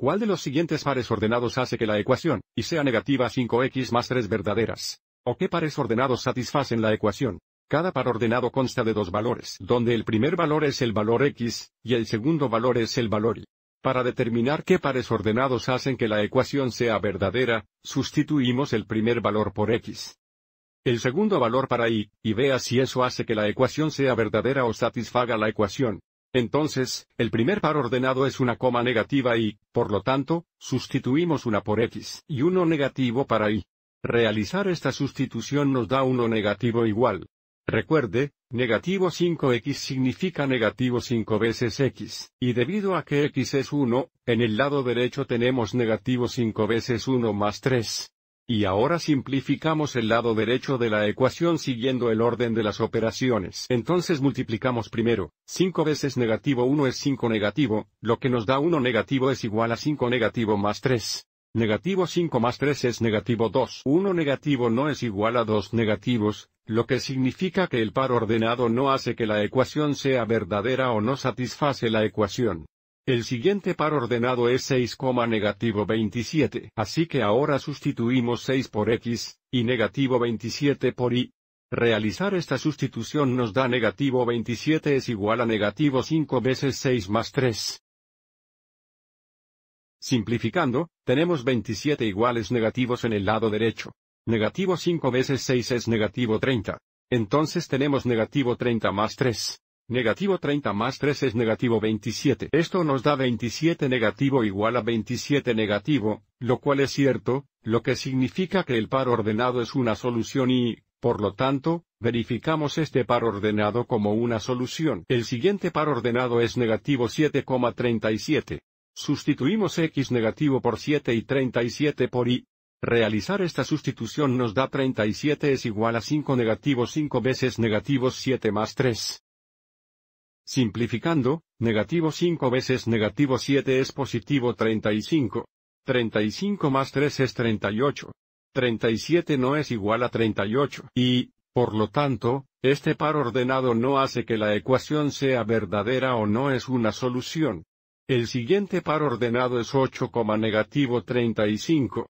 ¿Cuál de los siguientes pares ordenados hace que la ecuación, y sea negativa 5x más 3 verdaderas? ¿O qué pares ordenados satisfacen la ecuación? Cada par ordenado consta de dos valores, donde el primer valor es el valor x, y el segundo valor es el valor y. Para determinar qué pares ordenados hacen que la ecuación sea verdadera, sustituimos el primer valor por x. El segundo valor para y, y vea si eso hace que la ecuación sea verdadera o satisfaga la ecuación. Entonces, el primer par ordenado es una coma negativa y, por lo tanto, sustituimos una por x y uno negativo para y. Realizar esta sustitución nos da uno negativo igual. Recuerde, negativo 5x significa negativo 5 veces x, y debido a que x es 1, en el lado derecho tenemos negativo 5 veces 1 más 3. Y ahora simplificamos el lado derecho de la ecuación siguiendo el orden de las operaciones. Entonces multiplicamos primero, 5 veces negativo 1 es 5 negativo, lo que nos da 1 negativo es igual a 5 negativo más 3. Negativo 5 más 3 es negativo 2. 1 negativo no es igual a 2 negativos, lo que significa que el par ordenado no hace que la ecuación sea verdadera o no satisface la ecuación. El siguiente par ordenado es 6, negativo 27. Así que ahora sustituimos 6 por x, y negativo 27 por y. Realizar esta sustitución nos da negativo 27 es igual a negativo 5 veces 6 más 3. Simplificando, tenemos 27 iguales negativos en el lado derecho. Negativo 5 veces 6 es negativo 30. Entonces tenemos negativo 30 más 3. Negativo 30 más 3 es negativo 27. Esto nos da 27 negativo igual a 27 negativo, lo cual es cierto, lo que significa que el par ordenado es una solución y, por lo tanto, verificamos este par ordenado como una solución. El siguiente par ordenado es negativo 7,37. Sustituimos x negativo por 7 y 37 por y. Realizar esta sustitución nos da 37 es igual a 5 negativo 5 veces negativo 7 más 3. Simplificando, negativo 5 veces negativo 7 es positivo 35. 35 más 3 es 38. 37 no es igual a 38 y, por lo tanto, este par ordenado no hace que la ecuación sea verdadera o no es una solución. El siguiente par ordenado es 8, negativo 35.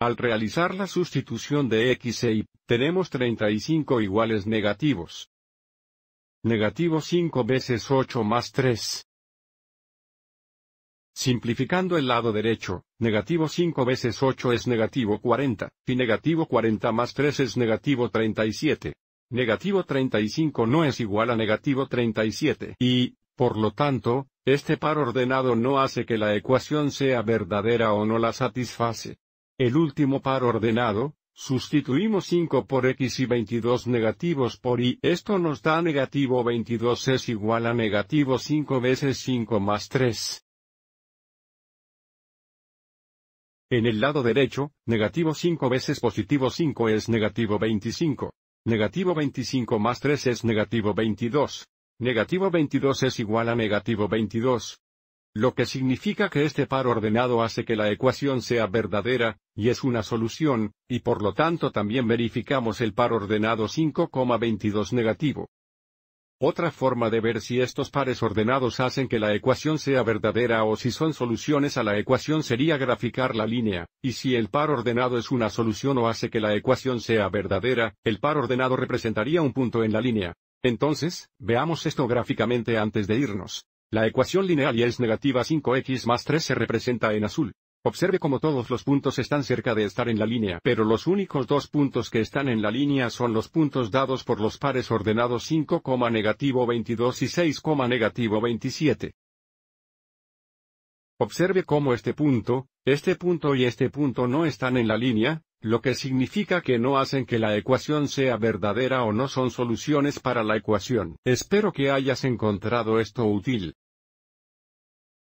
Al realizar la sustitución de x e y, tenemos 35 iguales negativos. Negativo 5 veces 8 más 3. Simplificando el lado derecho, negativo 5 veces 8 es negativo 40, y negativo 40 más 3 es negativo 37. Negativo 35 no es igual a negativo 37 y, por lo tanto, este par ordenado no hace que la ecuación sea verdadera o no la satisface. El último par ordenado, Sustituimos 5 por x y 22 negativos por y. Esto nos da negativo 22 es igual a negativo 5 veces 5 más 3. En el lado derecho, negativo 5 veces positivo 5 es negativo 25. Negativo 25 más 3 es negativo 22. Negativo 22 es igual a negativo 22. Lo que significa que este par ordenado hace que la ecuación sea verdadera, y es una solución, y por lo tanto también verificamos el par ordenado 5,22 negativo. Otra forma de ver si estos pares ordenados hacen que la ecuación sea verdadera o si son soluciones a la ecuación sería graficar la línea, y si el par ordenado es una solución o hace que la ecuación sea verdadera, el par ordenado representaría un punto en la línea. Entonces, veamos esto gráficamente antes de irnos. La ecuación lineal y es negativa 5x más 3 se representa en azul. Observe cómo todos los puntos están cerca de estar en la línea, pero los únicos dos puntos que están en la línea son los puntos dados por los pares ordenados 5, negativo 22 y 6, negativo 27. Observe cómo este punto, este punto y este punto no están en la línea, lo que significa que no hacen que la ecuación sea verdadera o no son soluciones para la ecuación. Espero que hayas encontrado esto útil.